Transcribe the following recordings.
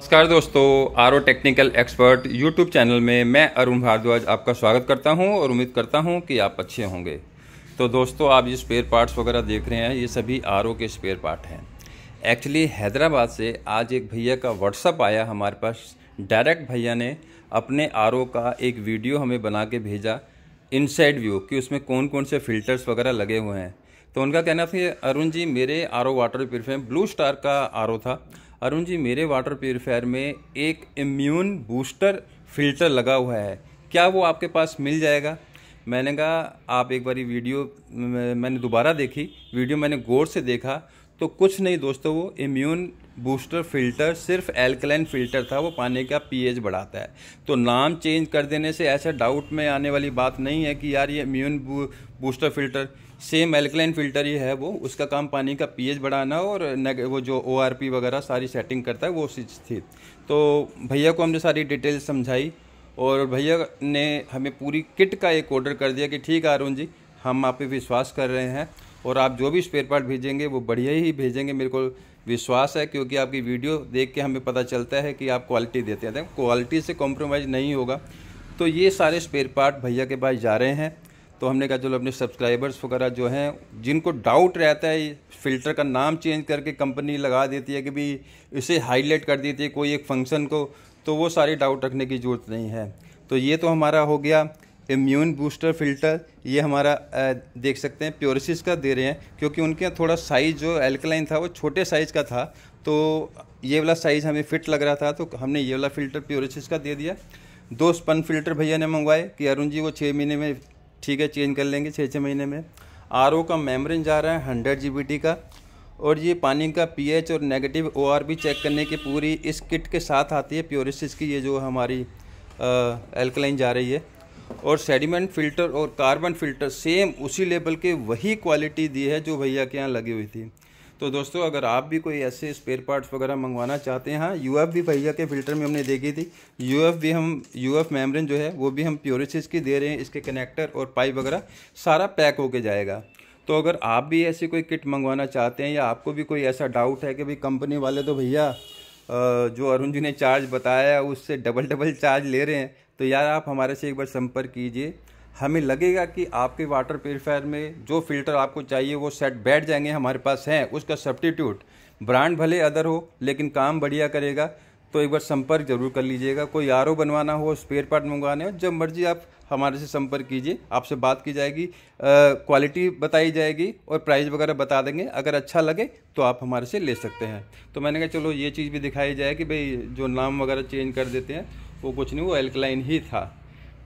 नमस्कार दोस्तों R technical expert YouTube channel में मैं अरुण भारद्वाज आपका स्वागत करता हूं और उम्मीद करता हूं कि आप अच्छे होंगे तो दोस्तों आप ये स्पेयर पार्ट्स वगैरह देख रहे हैं ये सभी आर के स्पेयर पार्ट हैं एक्चुअली हैदराबाद से आज एक भैया का व्हाट्सअप आया हमारे पास डायरेक्ट भैया ने अपने आर का एक वीडियो हमें बना के भेजा इनसाइड व्यू कि उसमें कौन कौन से फ़िल्टर्स वगैरह लगे हुए हैं तो उनका कहना था अरुण जी मेरे R water purifier Blue Star का आर था अरुण जी मेरे वाटर प्योरीफायर में एक इम्यून बूस्टर फिल्टर लगा हुआ है क्या वो आपके पास मिल जाएगा मैंने कहा आप एक बारी वीडियो मैंने दोबारा देखी वीडियो मैंने गौर से देखा तो कुछ नहीं दोस्तों वो इम्यून बूस्टर फिल्टर सिर्फ एल्कलाइन फिल्टर था वो पानी का पीएच बढ़ाता है तो नाम चेंज कर देने से ऐसा डाउट में आने वाली बात नहीं है कि यार ये immune booster filter same alkaline filter ही है वो उसका काम पानी का पीएच बढ़ाना और वो जो ओ वगैरह सारी सेटिंग करता है वो उसी थी तो भैया को हमने सारी डिटेल समझाई और भैया ने हमें पूरी किट का एक ऑर्डर कर दिया कि ठीक है अरुण जी हम आप पे विश्वास कर रहे हैं और आप जो भी स्पेयर पार्ट भेजेंगे वो बढ़िया ही भेजेंगे मेरे को विश्वास है क्योंकि आपकी वीडियो देख के हमें पता चलता है कि आप क्वालिटी देते हैं क्वालिटी से कॉम्प्रोमाइज़ नहीं होगा तो ये सारे स्पेयर पार्ट भैया के पास जा रहे हैं तो हमने कहा चलो अपने सब्सक्राइबर्स वगैरह जो हैं जिनको डाउट रहता है फ़िल्टर का नाम चेंज करके कंपनी लगा देती है कि भी इसे हाईलाइट कर देती है कोई एक फंक्शन को तो वो सारे डाउट रखने की ज़रूरत नहीं है तो ये तो हमारा हो गया इम्यून बूस्टर फिल्टर ये हमारा देख सकते हैं प्योरिसिस का दे रहे हैं क्योंकि उनके यहाँ थोड़ा साइज़ जो एल्कलाइन था वो छोटे साइज़ का था तो ये वाला साइज़ हमें फिट लग रहा था तो हमने ये वाला फ़िल्टर प्योरिसिस का दे दिया दो स्पन फिल्टर भैया ने मंगवाए कि अरुण जी वो छः महीने में ठीक है चेंज कर लेंगे छः छः महीने में आर का मेमरिन जा रहा है हंड्रेड जी का और ये पानी का पी और नेगेटिव ओ भी चेक करने की पूरी इस किट के साथ आती है प्योरिसिस की ये जो हमारी एल्कलाइन जा रही है और सेडिमेंट फ़िल्टर और कार्बन फ़िल्टर सेम उसी लेवल के वही क्वालिटी दी है जो भैया के यहाँ लगी हुई थी तो दोस्तों अगर आप भी कोई ऐसे स्पेयर पार्ट्स वगैरह मंगवाना चाहते हैं हाँ यू भी भैया के फ़िल्टर में हमने देखी थी यू भी हम यू एफ मेम्ब्रेन जो है वो भी हम प्योरिसिस की दे रहे हैं इसके कनेक्टर और पाइप वगैरह सारा पैक होके जाएगा तो अगर आप भी ऐसी कोई किट मंगवाना चाहते हैं या आपको भी कोई ऐसा डाउट है कि भाई कंपनी वाले तो भैया जो अरुण जी ने चार्ज बताया उससे डबल डबल चार्ज ले रहे हैं तो यार आप हमारे से एक बार संपर्क कीजिए हमें लगेगा कि आपके वाटर प्योरीफायर में जो फ़िल्टर आपको चाहिए वो सेट बैठ जाएंगे हमारे पास हैं उसका सब्टीट्यूट ब्रांड भले अदर हो लेकिन काम बढ़िया करेगा तो एक बार संपर्क जरूर कर लीजिएगा कोई आर बनवाना हो स्पेयर पार्ट मंगवाने हो जब मर्जी आप हमारे से संपर्क कीजिए आपसे बात की जाएगी क्वालिटी बताई जाएगी और प्राइस वगैरह बता देंगे अगर अच्छा लगे तो आप हमारे से ले सकते हैं तो मैंने कहा चलो ये चीज़ भी दिखाई जाए कि भाई जो नाम वगैरह चेंज कर देते हैं वो कुछ नहीं वो एल्कलाइन ही था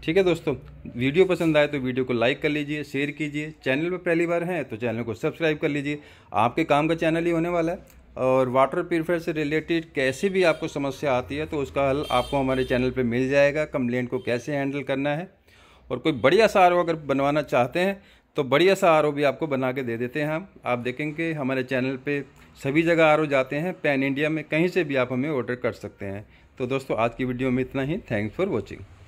ठीक है दोस्तों वीडियो पसंद आए तो वीडियो को लाइक कर लीजिए शेयर कीजिए चैनल पर पहली बार हैं तो चैनल को सब्सक्राइब कर लीजिए आपके काम का चैनल ही होने वाला है और वाटर प्योरीफायर से रिलेटेड कैसी भी आपको समस्या आती है तो उसका हल आपको हमारे चैनल पे मिल जाएगा कंप्लेंट को कैसे हैंडल करना है और कोई बढ़िया सा आर अगर बनवाना चाहते हैं तो बढ़िया सा आर भी आपको बना के दे देते हैं हम आप देखेंगे हमारे चैनल पे सभी जगह आर जाते हैं पैन इंडिया में कहीं से भी आप हमें ऑर्डर कर सकते हैं तो दोस्तों आज की वीडियो में इतना ही थैंक्स फॉर वॉचिंग